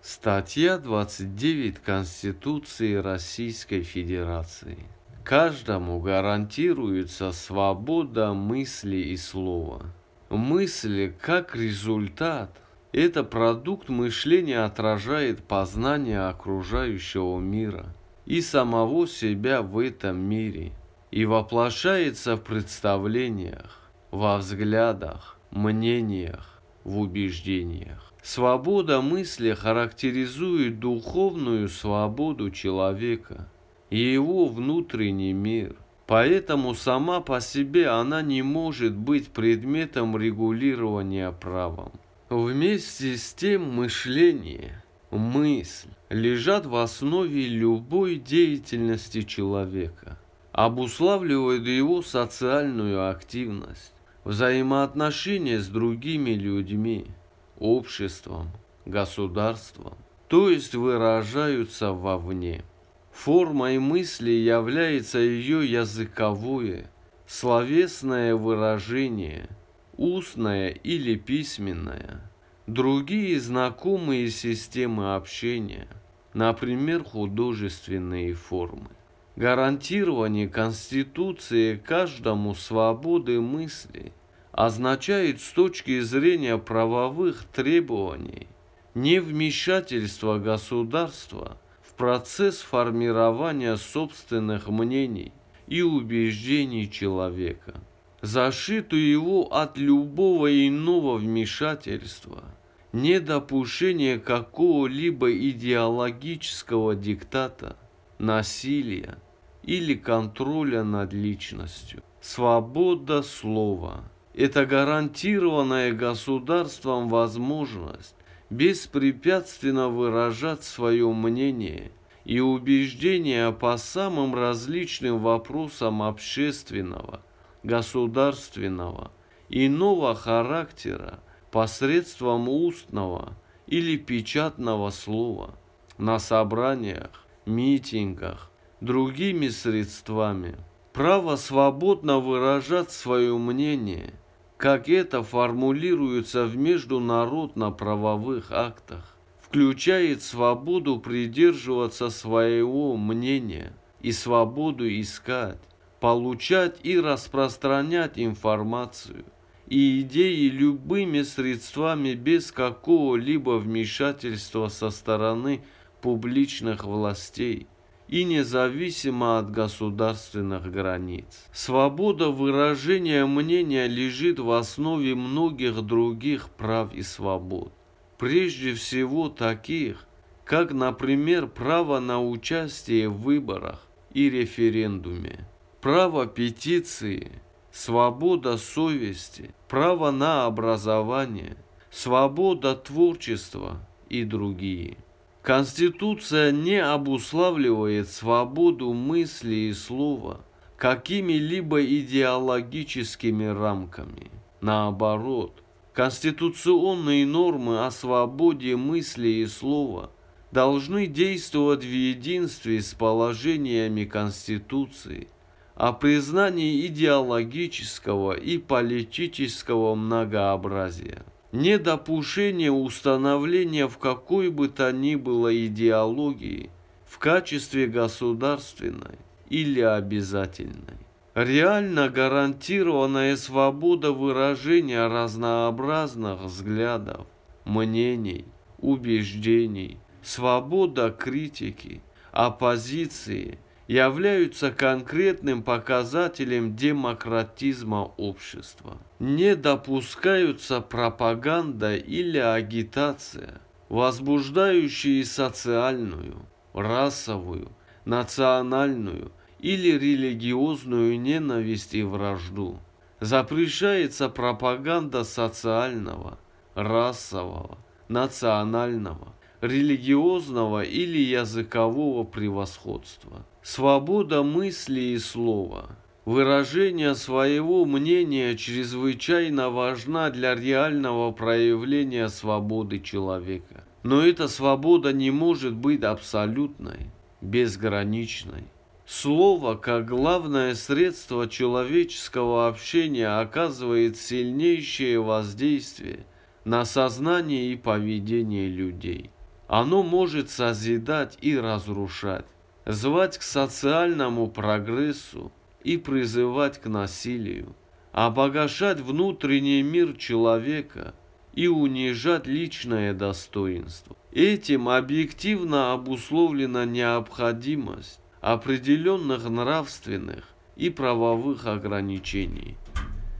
Статья 29 Конституции Российской Федерации. Каждому гарантируется свобода мысли и слова. Мысли как результат – это продукт мышления отражает познание окружающего мира и самого себя в этом мире и воплощается в представлениях, во взглядах, мнениях, в убеждениях. Свобода мысли характеризует духовную свободу человека и его внутренний мир. Поэтому сама по себе она не может быть предметом регулирования правом. Вместе с тем мышление, мысль лежат в основе любой деятельности человека, обуславливают его социальную активность, взаимоотношения с другими людьми – обществом, государством, то есть выражаются вовне. Формой мысли является ее языковое, словесное выражение, устное или письменное, другие знакомые системы общения, например, художественные формы. Гарантирование Конституции каждому свободы мысли – означает с точки зрения правовых требований невмешательство государства в процесс формирования собственных мнений и убеждений человека, защиту его от любого иного вмешательства, недопущение какого-либо идеологического диктата, насилия или контроля над личностью. Свобода слова – это гарантированная государством возможность беспрепятственно выражать свое мнение и убеждения по самым различным вопросам общественного, государственного, иного характера посредством устного или печатного слова на собраниях, митингах, другими средствами. Право свободно выражать свое мнение – как это формулируется в международно-правовых актах, включает свободу придерживаться своего мнения и свободу искать, получать и распространять информацию и идеи любыми средствами без какого-либо вмешательства со стороны публичных властей – и независимо от государственных границ. Свобода выражения мнения лежит в основе многих других прав и свобод. Прежде всего таких, как, например, право на участие в выборах и референдуме, право петиции, свобода совести, право на образование, свобода творчества и другие. Конституция не обуславливает свободу мысли и слова какими-либо идеологическими рамками. Наоборот, конституционные нормы о свободе мысли и слова должны действовать в единстве с положениями Конституции о признании идеологического и политического многообразия. Недопущение установления в какой бы то ни было идеологии в качестве государственной или обязательной. Реально гарантированная свобода выражения разнообразных взглядов, мнений, убеждений, свобода критики, оппозиции – являются конкретным показателем демократизма общества. Не допускаются пропаганда или агитация, возбуждающие социальную, расовую, национальную или религиозную ненависть и вражду. Запрещается пропаганда социального, расового, национального, религиозного или языкового превосходства. Свобода мысли и слова. Выражение своего мнения чрезвычайно важна для реального проявления свободы человека. Но эта свобода не может быть абсолютной, безграничной. Слово, как главное средство человеческого общения, оказывает сильнейшее воздействие на сознание и поведение людей. Оно может созидать и разрушать, звать к социальному прогрессу и призывать к насилию, обогащать внутренний мир человека и унижать личное достоинство. Этим объективно обусловлена необходимость определенных нравственных и правовых ограничений,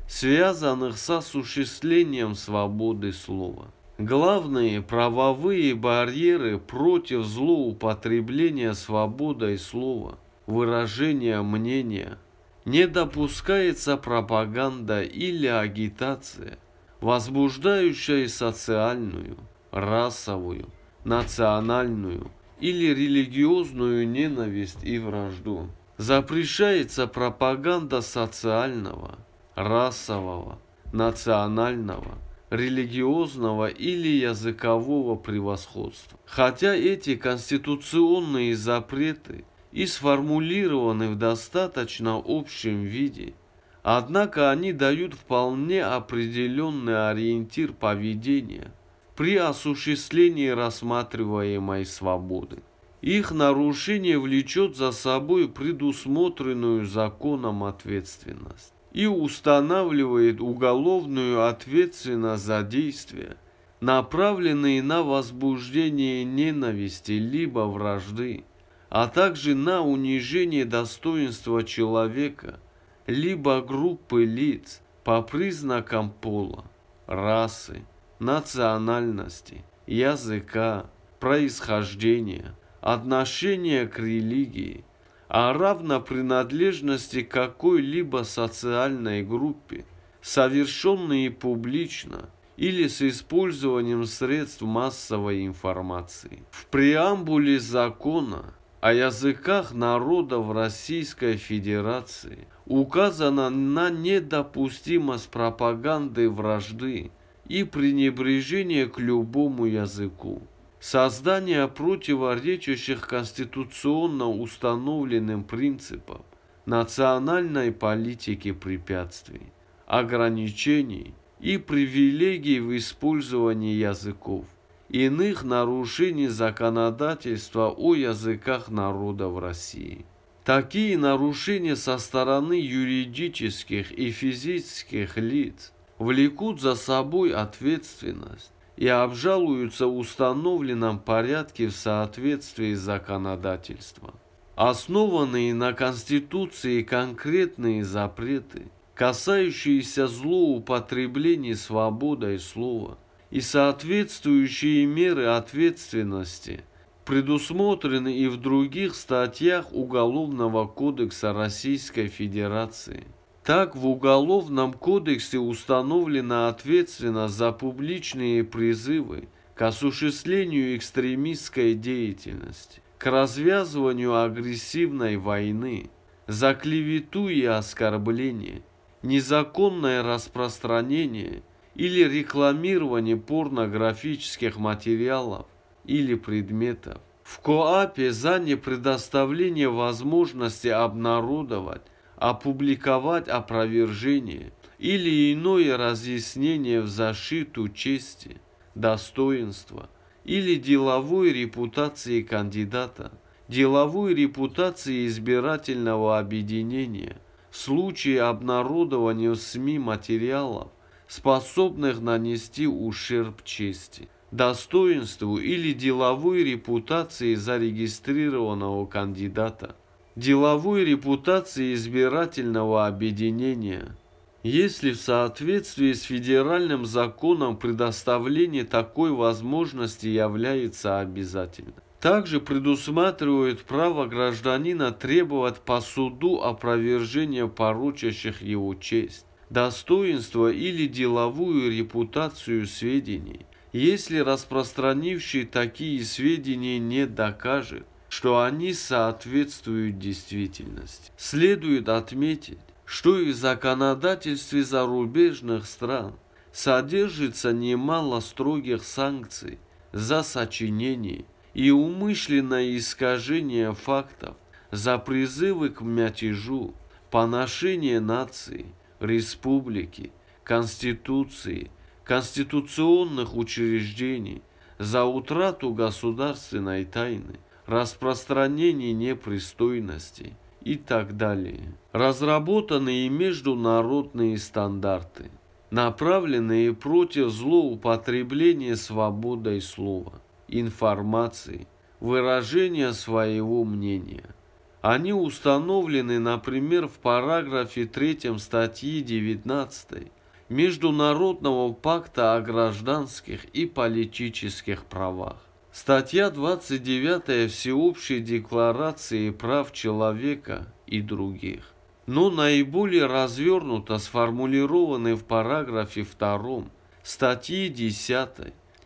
связанных с осуществлением свободы слова. Главные правовые барьеры против злоупотребления свободой слова, выражения мнения. Не допускается пропаганда или агитация, возбуждающая социальную, расовую, национальную или религиозную ненависть и вражду. Запрещается пропаганда социального, расового, национального – религиозного или языкового превосходства. Хотя эти конституционные запреты и сформулированы в достаточно общем виде, однако они дают вполне определенный ориентир поведения при осуществлении рассматриваемой свободы. Их нарушение влечет за собой предусмотренную законом ответственность и устанавливает уголовную ответственность за действия, направленные на возбуждение ненависти либо вражды, а также на унижение достоинства человека, либо группы лиц по признакам пола, расы, национальности, языка, происхождения, отношения к религии, а равно принадлежности какой-либо социальной группе, совершенные публично или с использованием средств массовой информации. В преамбуле закона о языках народов Российской Федерации указано на недопустимость пропаганды вражды и пренебрежение к любому языку создание противоречащих конституционно установленным принципам национальной политики препятствий, ограничений и привилегий в использовании языков, иных нарушений законодательства о языках народов России. Такие нарушения со стороны юридических и физических лиц влекут за собой ответственность и обжалуются в установленном порядке в соответствии с законодательством. Основанные на Конституции конкретные запреты, касающиеся злоупотребления свободой слова и соответствующие меры ответственности – предусмотрены и в других статьях Уголовного кодекса Российской Федерации – так в Уголовном кодексе установлена ответственность за публичные призывы к осуществлению экстремистской деятельности, к развязыванию агрессивной войны, за клевету и оскорбление, незаконное распространение или рекламирование порнографических материалов или предметов. В КОАПе за непредоставление возможности обнародовать опубликовать опровержение или иное разъяснение в защиту чести, достоинства или деловой репутации кандидата, деловой репутации избирательного объединения, в случае обнародования в СМИ материалов, способных нанести ущерб чести, достоинству или деловой репутации зарегистрированного кандидата деловой репутации избирательного объединения. Если в соответствии с федеральным законом предоставление такой возможности является обязательным. Также предусматривают право гражданина требовать по суду опровержения поручащих его честь, достоинство или деловую репутацию сведений, если распространивший такие сведения не докажет, что они соответствуют действительности. Следует отметить, что и в законодательстве зарубежных стран содержится немало строгих санкций за сочинение и умышленное искажение фактов, за призывы к мятежу, поношение нации, республики, конституции, конституционных учреждений, за утрату государственной тайны распространение непристойности и так далее. Разработанные международные стандарты, направленные против злоупотребления свободой слова, информации, выражения своего мнения. Они установлены, например, в параграфе 3 статьи 19 Международного пакта о гражданских и политических правах. Статья 29 Всеобщей декларации прав человека и других, но наиболее развернуто сформулированы в параграфе 2 статьи 10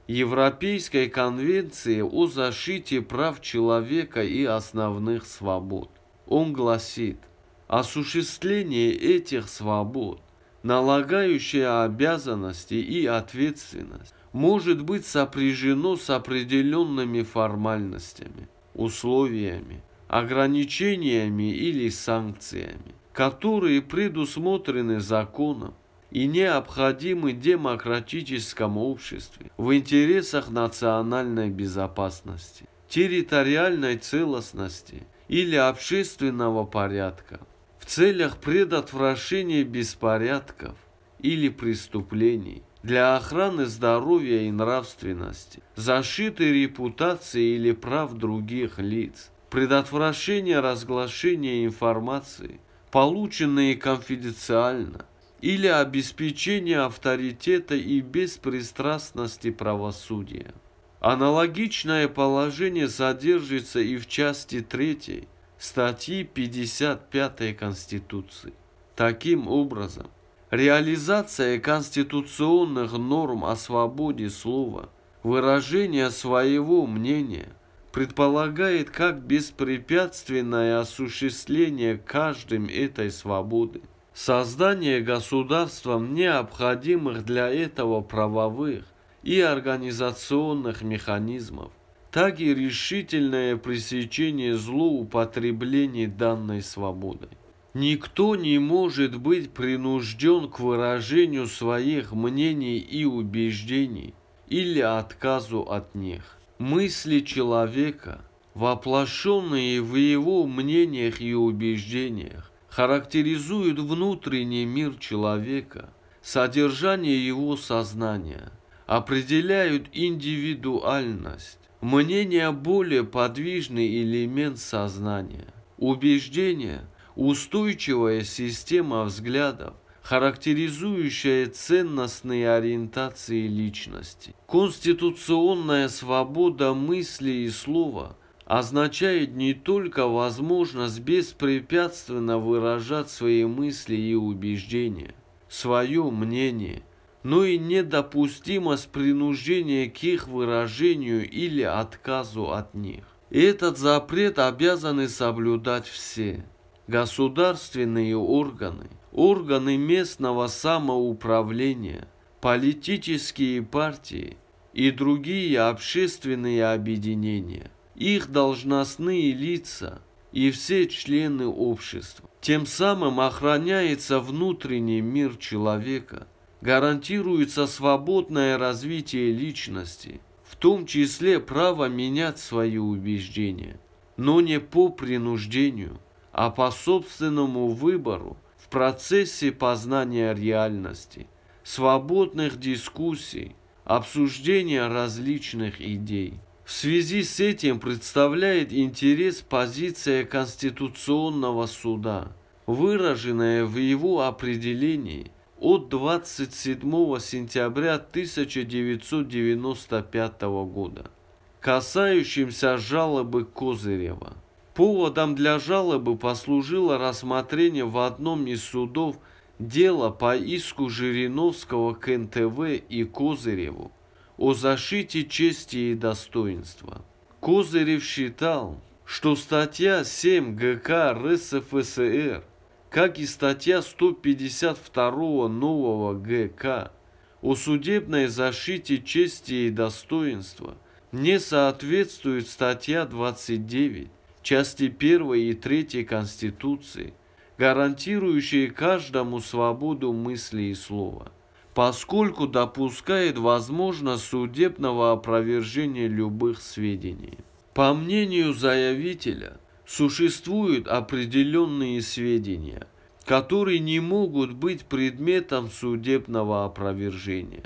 Европейской конвенции о защите прав человека и основных свобод. Он гласит, осуществление этих свобод, налагающие обязанности и ответственность, может быть сопряжено с определенными формальностями, условиями, ограничениями или санкциями, которые предусмотрены законом и необходимы демократическому обществу в интересах национальной безопасности, территориальной целостности или общественного порядка в целях предотвращения беспорядков или преступлений для охраны здоровья и нравственности, защиты репутации или прав других лиц, предотвращения разглашения информации, полученной конфиденциально, или обеспечения авторитета и беспристрастности правосудия. Аналогичное положение содержится и в части 3 статьи 55 Конституции. Таким образом, Реализация конституционных норм о свободе слова, выражение своего мнения предполагает как беспрепятственное осуществление каждым этой свободы, создание государством необходимых для этого правовых и организационных механизмов, так и решительное пресечение злоупотреблений данной свободой. Никто не может быть принужден к выражению своих мнений и убеждений или отказу от них. Мысли человека, воплощенные в его мнениях и убеждениях, характеризуют внутренний мир человека, содержание его сознания, определяют индивидуальность. Мнение – более подвижный элемент сознания. убеждения устойчивая система взглядов, характеризующая ценностные ориентации личности. Конституционная свобода мысли и слова означает не только возможность беспрепятственно выражать свои мысли и убеждения, свое мнение, но и недопустимость принуждения к их выражению или отказу от них. этот запрет обязаны соблюдать все государственные органы, органы местного самоуправления, политические партии и другие общественные объединения, их должностные лица и все члены общества. Тем самым охраняется внутренний мир человека, гарантируется свободное развитие личности, в том числе право менять свои убеждения, но не по принуждению – а по собственному выбору в процессе познания реальности, свободных дискуссий, обсуждения различных идей. В связи с этим представляет интерес позиция Конституционного суда, выраженная в его определении от 27 сентября 1995 года, касающимся жалобы Козырева. Поводом для жалобы послужило рассмотрение в одном из судов дела по иску Жириновского к НТВ и Козыреву о защите чести и достоинства. Козырев считал, что статья 7 ГК РСФСР, как и статья 152 нового ГК о судебной защите чести и достоинства, не соответствует статья 29 части 1 и 3 Конституции, гарантирующие каждому свободу мысли и слова, поскольку допускает возможность судебного опровержения любых сведений. По мнению заявителя, существуют определенные сведения, которые не могут быть предметом судебного опровержения,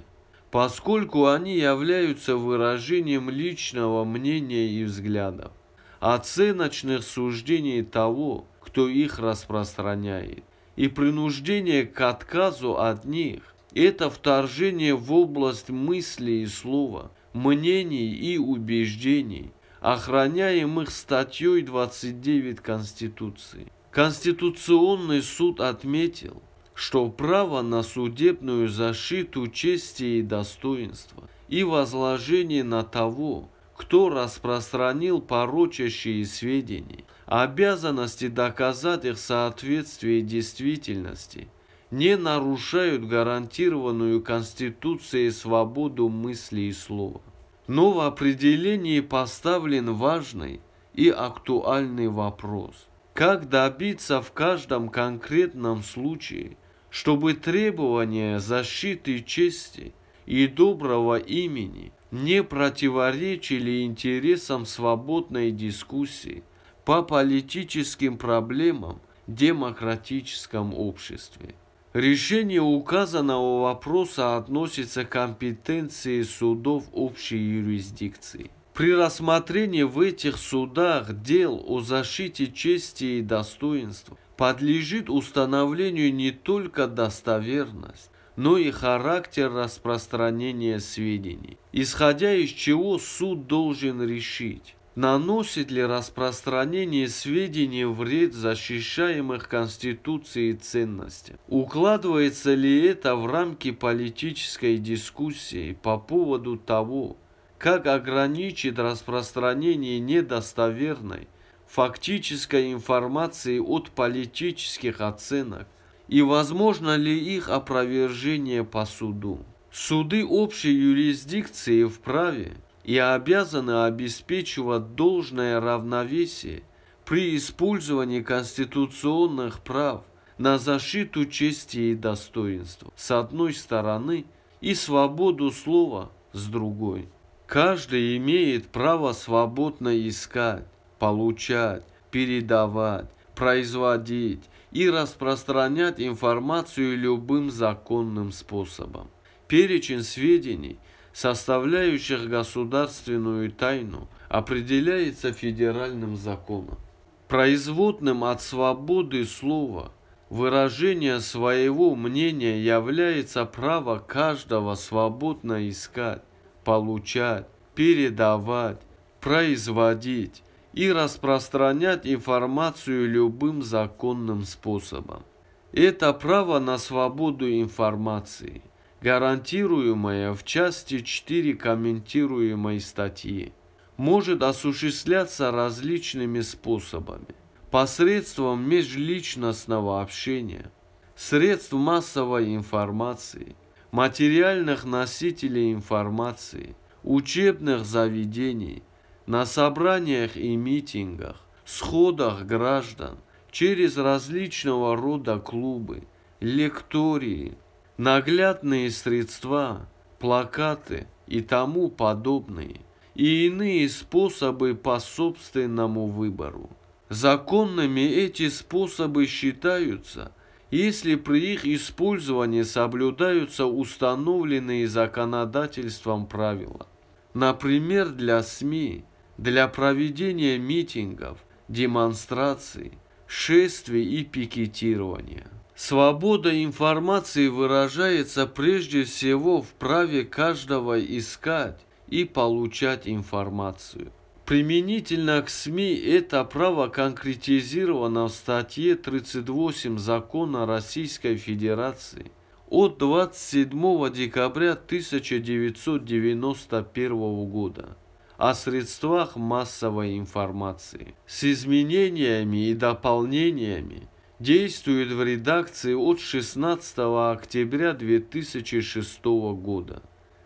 поскольку они являются выражением личного мнения и взглядов оценочных суждений того, кто их распространяет, и принуждение к отказу от них – это вторжение в область мысли и слова, мнений и убеждений, охраняемых статьей 29 Конституции. Конституционный суд отметил, что право на судебную защиту чести и достоинства и возложение на того, кто распространил порочащие сведения, обязанности доказать их соответствие действительности, не нарушают гарантированную Конституцией свободу мысли и слова. Но в определении поставлен важный и актуальный вопрос. Как добиться в каждом конкретном случае, чтобы требования защиты чести и доброго имени – не противоречили интересам свободной дискуссии по политическим проблемам в демократическом обществе. Решение указанного вопроса относится к компетенции судов общей юрисдикции. При рассмотрении в этих судах дел о защите чести и достоинства подлежит установлению не только достоверность, но ну и характер распространения сведений, исходя из чего суд должен решить, наносит ли распространение сведений вред защищаемых Конституцией ценностям, укладывается ли это в рамки политической дискуссии по поводу того, как ограничить распространение недостоверной фактической информации от политических оценок, и возможно ли их опровержение по суду. Суды общей юрисдикции вправе и обязаны обеспечивать должное равновесие при использовании конституционных прав на защиту чести и достоинства с одной стороны и свободу слова с другой. Каждый имеет право свободно искать, получать, передавать, производить, и распространять информацию любым законным способом. Перечень сведений, составляющих государственную тайну, определяется федеральным законом. Производным от свободы слова выражения своего мнения является право каждого свободно искать, получать, передавать, производить и распространять информацию любым законным способом. Это право на свободу информации, гарантируемое в части 4 комментируемой статьи, может осуществляться различными способами. Посредством межличностного общения, средств массовой информации, материальных носителей информации, учебных заведений, на собраниях и митингах, сходах граждан, через различного рода клубы, лектории, наглядные средства, плакаты и тому подобные, и иные способы по собственному выбору. Законными эти способы считаются, если при их использовании соблюдаются установленные законодательством правила. Например, для СМИ – для проведения митингов, демонстраций, шествий и пикетирования. Свобода информации выражается прежде всего в праве каждого искать и получать информацию. Применительно к СМИ это право конкретизировано в статье 38 Закона Российской Федерации от 27 декабря 1991 года о средствах массовой информации. С изменениями и дополнениями действует в редакции от 16 октября 2006 года,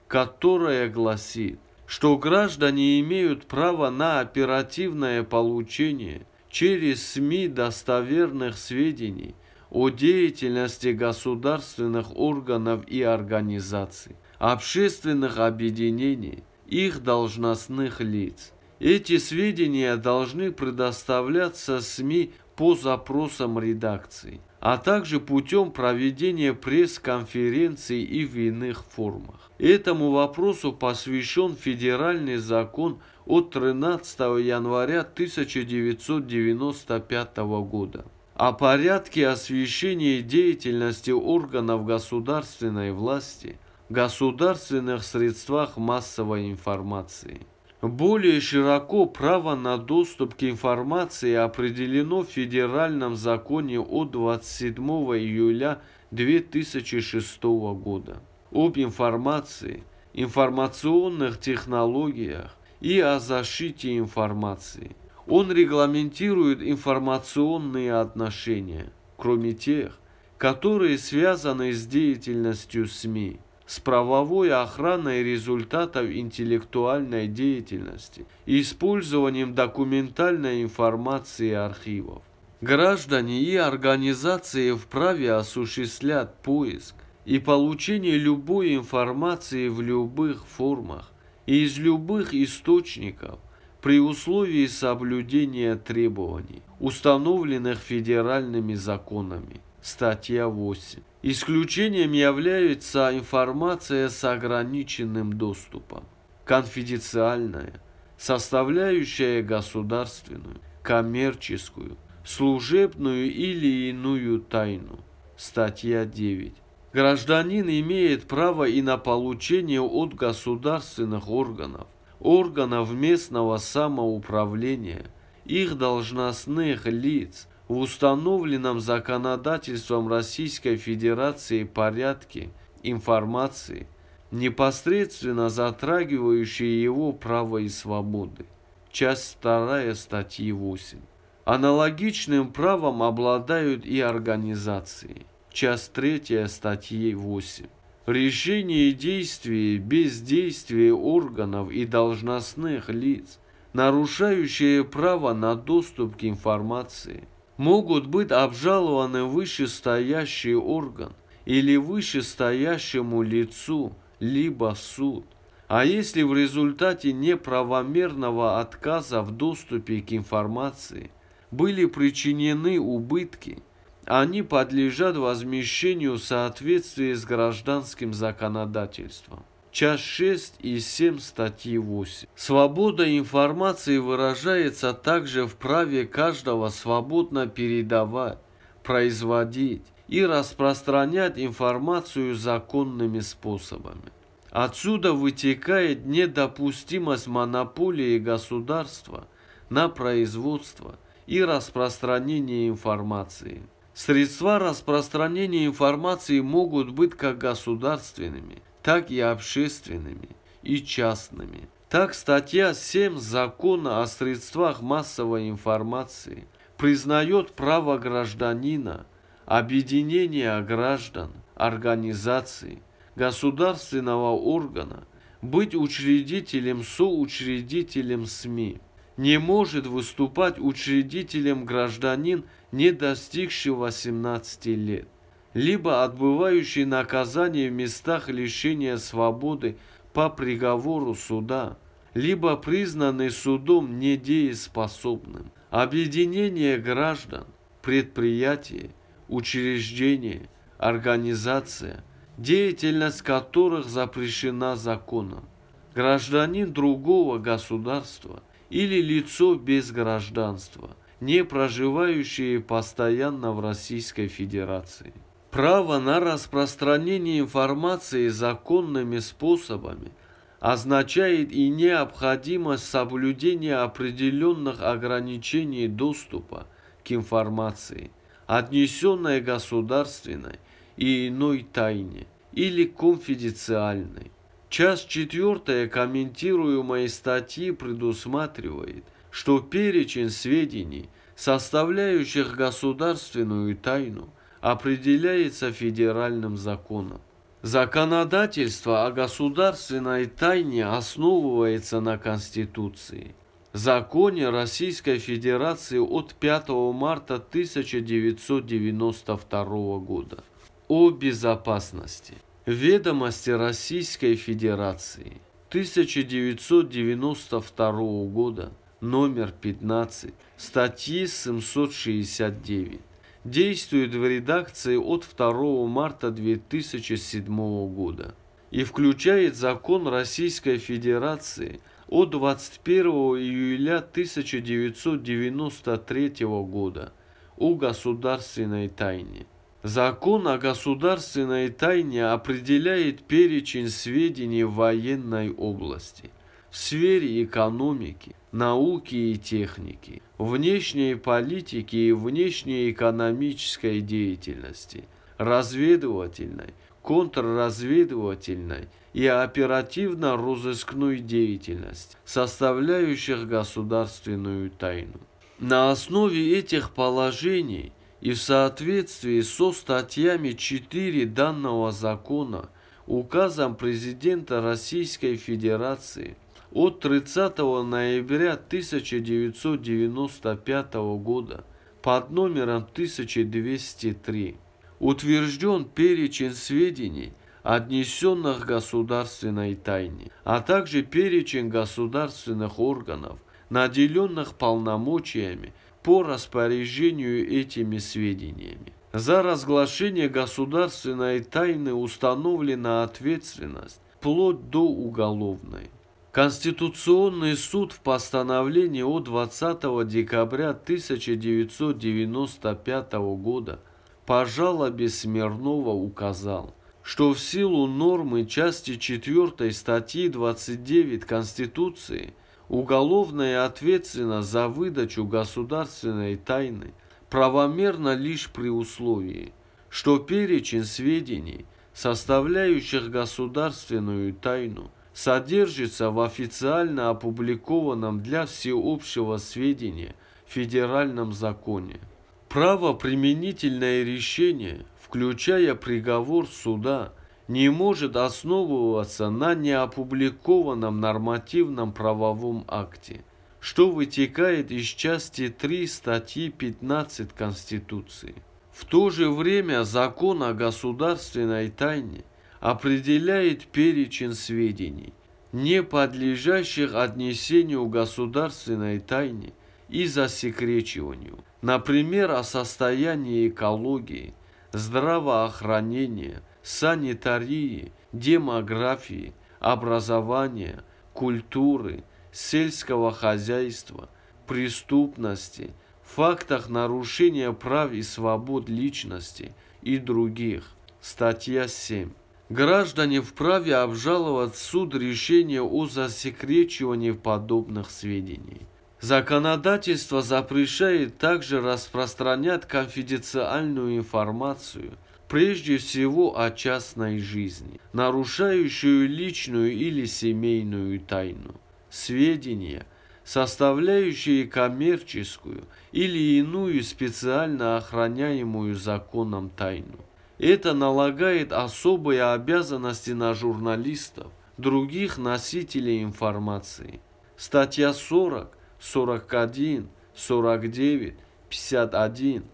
которая гласит, что граждане имеют право на оперативное получение через СМИ достоверных сведений о деятельности государственных органов и организаций, общественных объединений, их должностных лиц. Эти сведения должны предоставляться СМИ по запросам редакции, а также путем проведения пресс-конференций и в иных формах. Этому вопросу посвящен федеральный закон от 13 января 1995 года о порядке освещения деятельности органов государственной власти – государственных средствах массовой информации. Более широко право на доступ к информации определено в Федеральном законе от 27 июля 2006 года об информации, информационных технологиях и о защите информации. Он регламентирует информационные отношения, кроме тех, которые связаны с деятельностью СМИ с правовой охраной результатов интеллектуальной деятельности и использованием документальной информации архивов. Граждане и организации вправе осуществлять поиск и получение любой информации в любых формах и из любых источников при условии соблюдения требований, установленных федеральными законами. Статья 8. Исключением является информация с ограниченным доступом, конфиденциальная, составляющая государственную, коммерческую, служебную или иную тайну. Статья 9. Гражданин имеет право и на получение от государственных органов, органов местного самоуправления, их должностных лиц, в установленном законодательством Российской Федерации порядке информации, непосредственно затрагивающие его права и свободы. Часть 2 статьи 8. Аналогичным правом обладают и организации. Часть 3 статьи 8. Решение действий, бездействие органов и должностных лиц, нарушающие право на доступ к информации – могут быть обжалованы вышестоящий орган или вышестоящему лицу, либо суд. А если в результате неправомерного отказа в доступе к информации были причинены убытки, они подлежат возмещению в соответствии с гражданским законодательством часть 6 и 7 статьи 8. Свобода информации выражается также в праве каждого свободно передавать, производить и распространять информацию законными способами. Отсюда вытекает недопустимость монополии государства на производство и распространение информации. Средства распространения информации могут быть как государственными – так и общественными и частными. Так статья 7 Закона о средствах массовой информации признает право гражданина, объединения граждан, организации, государственного органа быть учредителем, соучредителем СМИ. Не может выступать учредителем гражданин, не достигший 18 лет либо отбывающий наказание в местах лишения свободы по приговору суда, либо признанный судом недееспособным. Объединение граждан, предприятие, учреждение, организация, деятельность которых запрещена законом. Гражданин другого государства или лицо без гражданства, не проживающие постоянно в Российской Федерации право на распространение информации законными способами означает и необходимость соблюдения определенных ограничений доступа к информации, отнесенной государственной и иной тайне или конфиденциальной. Часть четвертая комментируемой статьи предусматривает, что перечень сведений, составляющих государственную тайну – определяется федеральным законом. Законодательство о государственной тайне основывается на Конституции. Законе Российской Федерации от 5 марта 1992 года о безопасности. Ведомости Российской Федерации 1992 года, номер 15, статьи 769 действует в редакции от 2 марта 2007 года и включает закон Российской Федерации от 21 июля 1993 года о государственной тайне. Закон о государственной тайне определяет перечень сведений в военной области – в сфере экономики, науки и техники, внешней политики и внешней экономической деятельности, разведывательной, контрразведывательной и оперативно-розыскной деятельности, составляющих государственную тайну. На основе этих положений и в соответствии со статьями 4 данного закона, указом президента Российской Федерации – от 30 ноября 1995 года под номером 1203 утвержден перечень сведений, отнесенных государственной тайне, а также перечень государственных органов, наделенных полномочиями по распоряжению этими сведениями. За разглашение государственной тайны установлена ответственность вплоть до уголовной. Конституционный суд в постановлении от 20 декабря 1995 года по жалобе Смирнова указал, что в силу нормы части 4 статьи 29 Конституции уголовная ответственность за выдачу государственной тайны правомерна лишь при условии, что перечень сведений, составляющих государственную тайну – содержится в официально опубликованном для всеобщего сведения федеральном законе. Правоприменительное решение, включая приговор суда, не может основываться на неопубликованном нормативном правовом акте, что вытекает из части 3 статьи 15 Конституции. В то же время закон о государственной тайне определяет перечень сведений, не подлежащих отнесению государственной тайне и засекречиванию, например, о состоянии экологии, здравоохранения, санитарии, демографии, образования, культуры, сельского хозяйства, преступности, фактах нарушения прав и свобод личности и других. Статья 7. Граждане вправе обжаловать суд решение о засекречивании подобных сведений. Законодательство запрещает также распространять конфиденциальную информацию, прежде всего о частной жизни, нарушающую личную или семейную тайну. Сведения, составляющие коммерческую или иную специально охраняемую законом тайну. Это налагает особые обязанности на журналистов, других носителей информации. Статья 40, 41, 49, 51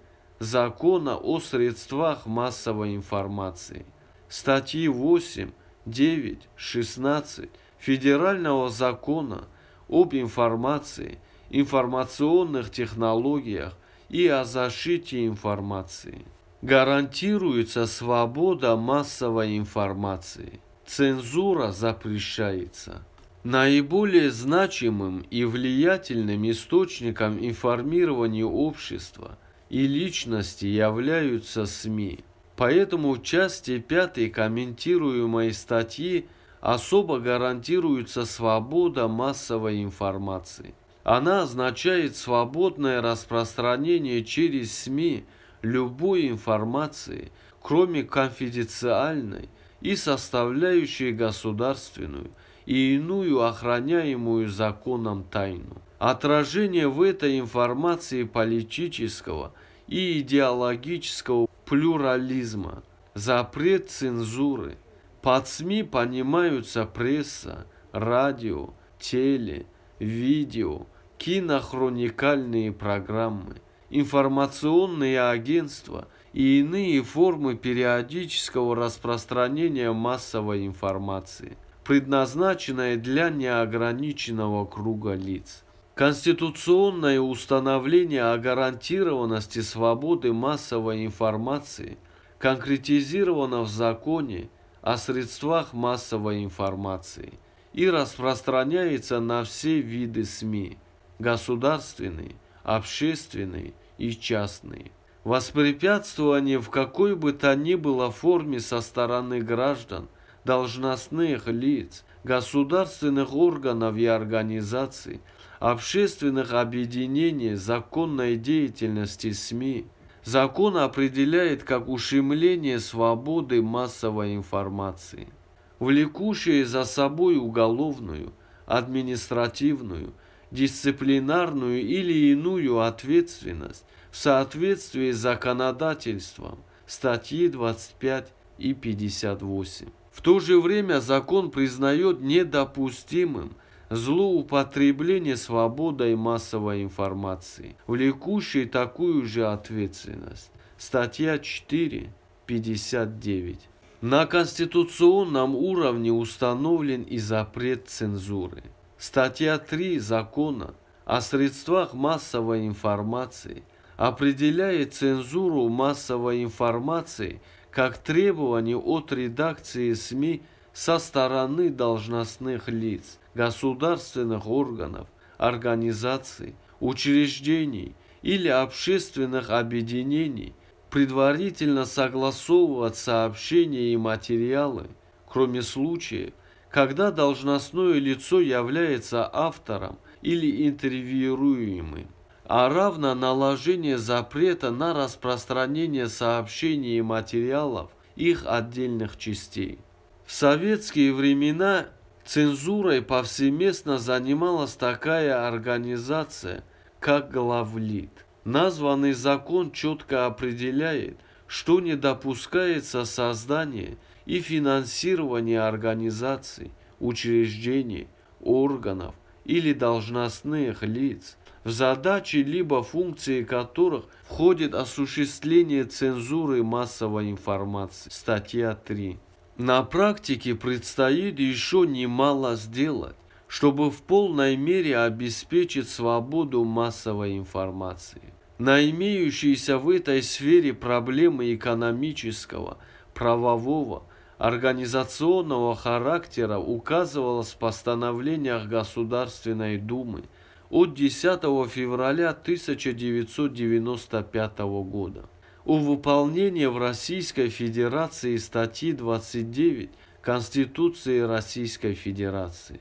Закона о средствах массовой информации. Статьи 8, 9, 16 Федерального закона об информации, информационных технологиях и о защите информации гарантируется свобода массовой информации. Цензура запрещается. Наиболее значимым и влиятельным источником информирования общества и личности являются СМИ. Поэтому в части 5 комментируемой статьи особо гарантируется свобода массовой информации. Она означает свободное распространение через СМИ – любой информации, кроме конфиденциальной и составляющей государственную и иную охраняемую законом тайну. Отражение в этой информации политического и идеологического плюрализма, запрет цензуры. Под СМИ понимаются пресса, радио, теле, видео, кинохроникальные программы – информационные агентства и иные формы периодического распространения массовой информации, предназначенной для неограниченного круга лиц. Конституционное установление о гарантированности свободы массовой информации конкретизировано в законе о средствах массовой информации и распространяется на все виды СМИ – государственные, общественные и частные. Воспрепятствование в какой бы то ни было форме со стороны граждан, должностных лиц, государственных органов и организаций, общественных объединений, законной деятельности СМИ. Закон определяет как ущемление свободы массовой информации, влекущее за собой уголовную, административную, дисциплинарную или иную ответственность в соответствии с законодательством статьи 25 и 58. В то же время закон признает недопустимым злоупотребление свободой массовой информации, влекущей такую же ответственность. Статья 459. На конституционном уровне установлен и запрет цензуры – Статья 3 закона о средствах массовой информации определяет цензуру массовой информации как требование от редакции СМИ со стороны должностных лиц, государственных органов, организаций, учреждений или общественных объединений предварительно согласовывать сообщения и материалы, кроме случаев, когда должностное лицо является автором или интервьюируемым, а равно наложение запрета на распространение сообщений и материалов их отдельных частей. В советские времена цензурой повсеместно занималась такая организация, как главлит. Названный закон четко определяет, что не допускается создание и финансирование организаций, учреждений, органов или должностных лиц, в задачи либо функции которых входит осуществление цензуры массовой информации. Статья 3. На практике предстоит еще немало сделать, чтобы в полной мере обеспечить свободу массовой информации. На имеющиеся в этой сфере проблемы экономического, правового, организационного характера указывалось в постановлениях Государственной Думы от 10 февраля 1995 года о выполнении в Российской Федерации статьи 29 Конституции Российской Федерации.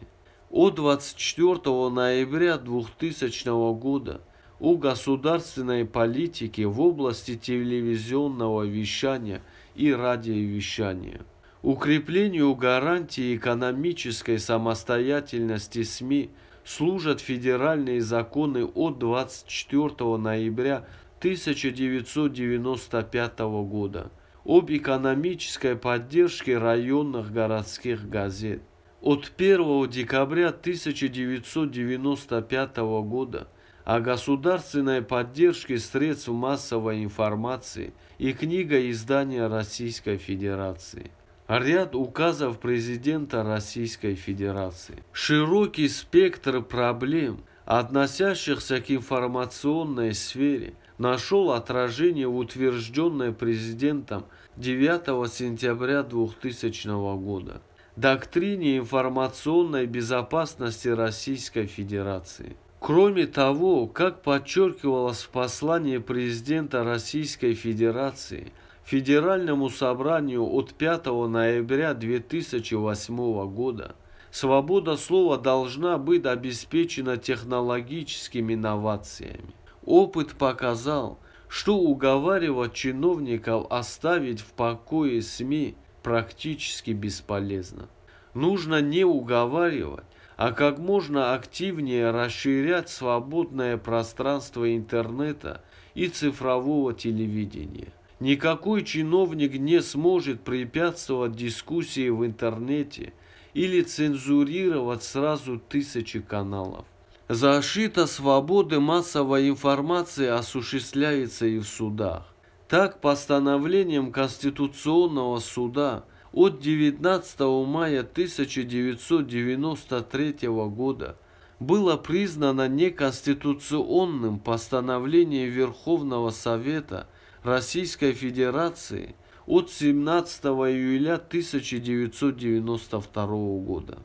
От 24 ноября 2000 года о государственной политике в области телевизионного вещания и радиовещания – Укреплению гарантии экономической самостоятельности СМИ служат федеральные законы от 24 ноября 1995 года об экономической поддержке районных городских газет. От 1 декабря 1995 года о государственной поддержке средств массовой информации и книга издания Российской Федерации. Ряд указов президента Российской Федерации. Широкий спектр проблем, относящихся к информационной сфере, нашел отражение в утвержденной президентом 9 сентября 2000 года доктрине информационной безопасности Российской Федерации. Кроме того, как подчеркивалось в послании президента Российской Федерации – Федеральному собранию от 5 ноября 2008 года свобода слова должна быть обеспечена технологическими инновациями. Опыт показал, что уговаривать чиновников оставить в покое СМИ практически бесполезно. Нужно не уговаривать, а как можно активнее расширять свободное пространство интернета и цифрового телевидения. Никакой чиновник не сможет препятствовать дискуссии в интернете или цензурировать сразу тысячи каналов. Защита свободы массовой информации осуществляется и в судах. Так, постановлением Конституционного суда от 19 мая 1993 года было признано неконституционным постановление Верховного Совета – Российской Федерации от 17 июля 1992 года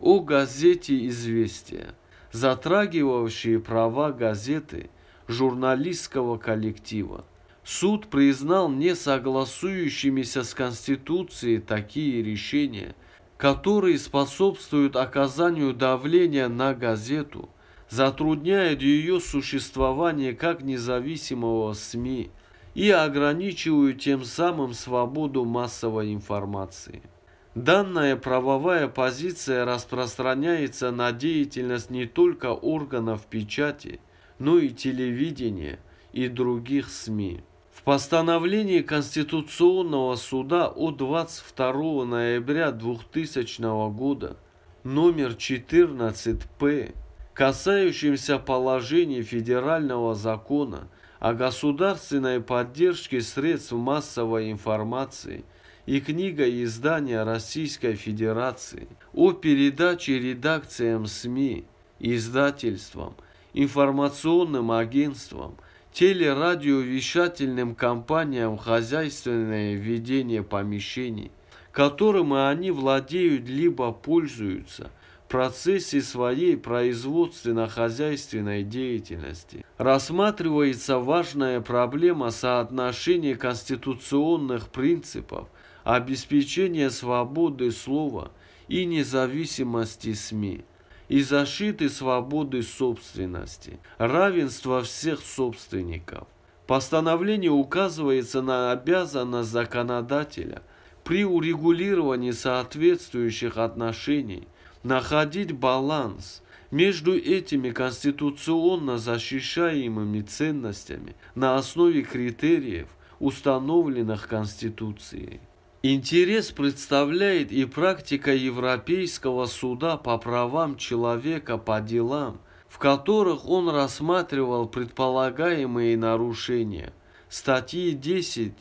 о газете «Известия», затрагивавшие права газеты журналистского коллектива. Суд признал несогласующимися с Конституцией такие решения, которые способствуют оказанию давления на газету, затрудняют ее существование как независимого СМИ – и ограничивают тем самым свободу массовой информации. Данная правовая позиция распространяется на деятельность не только органов печати, но и телевидения и других СМИ. В постановлении Конституционного суда от 22 ноября 2000 года номер 14-П, касающимся положений федерального закона – о государственной поддержке средств массовой информации и книга издания Российской Федерации о передаче редакциям СМИ, издательствам, информационным агентствам, телерадиовещательным компаниям хозяйственное ведение помещений, которым они владеют либо пользуются – процессе своей производственно-хозяйственной деятельности. Рассматривается важная проблема соотношения конституционных принципов обеспечения свободы слова и независимости СМИ и защиты свободы собственности, равенства всех собственников. Постановление указывается на обязанность законодателя при урегулировании соответствующих отношений находить баланс между этими конституционно защищаемыми ценностями на основе критериев, установленных Конституцией. Интерес представляет и практика Европейского суда по правам человека по делам, в которых он рассматривал предполагаемые нарушения статьи 10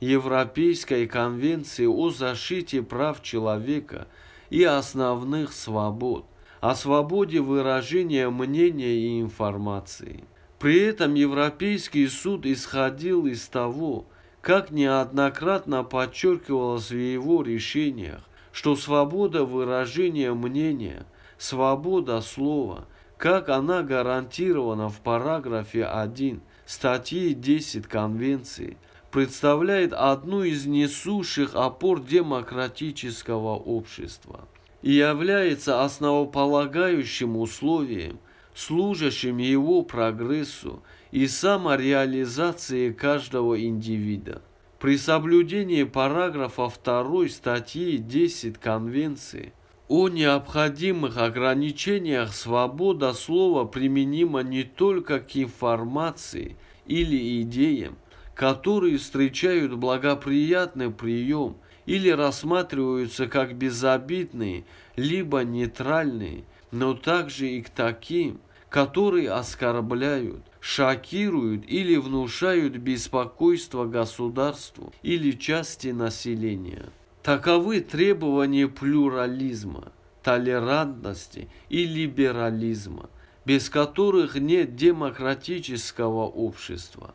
Европейской конвенции о защите прав человека – и основных свобод, о свободе выражения мнения и информации. При этом Европейский суд исходил из того, как неоднократно подчеркивалось в его решениях, что свобода выражения мнения, свобода слова, как она гарантирована в параграфе 1 статьи 10 Конвенции – представляет одну из несущих опор демократического общества и является основополагающим условием, служащим его прогрессу и самореализации каждого индивида. При соблюдении параграфа 2 статьи 10 Конвенции о необходимых ограничениях свобода слова применима не только к информации или идеям – которые встречают благоприятный прием или рассматриваются как безобидные, либо нейтральные, но также и к таким, которые оскорбляют, шокируют или внушают беспокойство государству или части населения. Таковы требования плюрализма, толерантности и либерализма, без которых нет демократического общества.